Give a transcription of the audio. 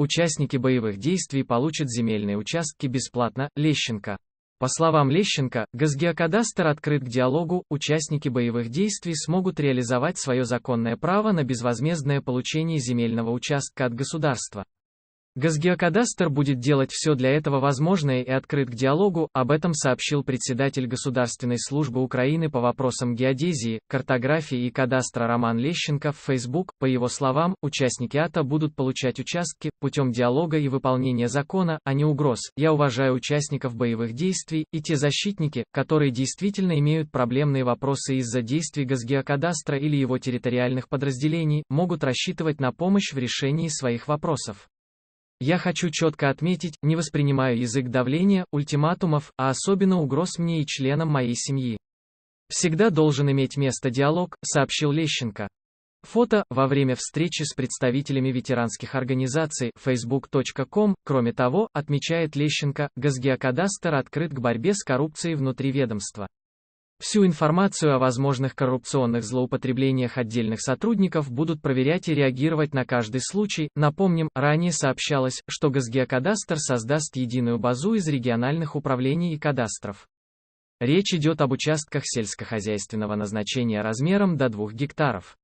Участники боевых действий получат земельные участки бесплатно, Лещенко. По словам Лещенко, Газгеокадастр открыт к диалогу, участники боевых действий смогут реализовать свое законное право на безвозмездное получение земельного участка от государства. Газгеокадастр будет делать все для этого возможное и открыт к диалогу, об этом сообщил председатель Государственной службы Украины по вопросам геодезии, картографии и кадастра Роман Лещенко в Facebook. По его словам, участники АТО будут получать участки путем диалога и выполнения закона, а не угроз. Я уважаю участников боевых действий и те защитники, которые действительно имеют проблемные вопросы из-за действий Газгеокадастра или его территориальных подразделений, могут рассчитывать на помощь в решении своих вопросов. Я хочу четко отметить, не воспринимаю язык давления, ультиматумов, а особенно угроз мне и членам моей семьи. Всегда должен иметь место диалог, сообщил Лещенко. Фото, во время встречи с представителями ветеранских организаций, facebook.com, кроме того, отмечает Лещенко, Газгеокадастер открыт к борьбе с коррупцией внутри ведомства. Всю информацию о возможных коррупционных злоупотреблениях отдельных сотрудников будут проверять и реагировать на каждый случай. Напомним, ранее сообщалось, что Газгеокадастр создаст единую базу из региональных управлений и кадастров. Речь идет об участках сельскохозяйственного назначения размером до 2 гектаров.